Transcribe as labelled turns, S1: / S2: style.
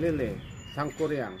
S1: lele sangkuriang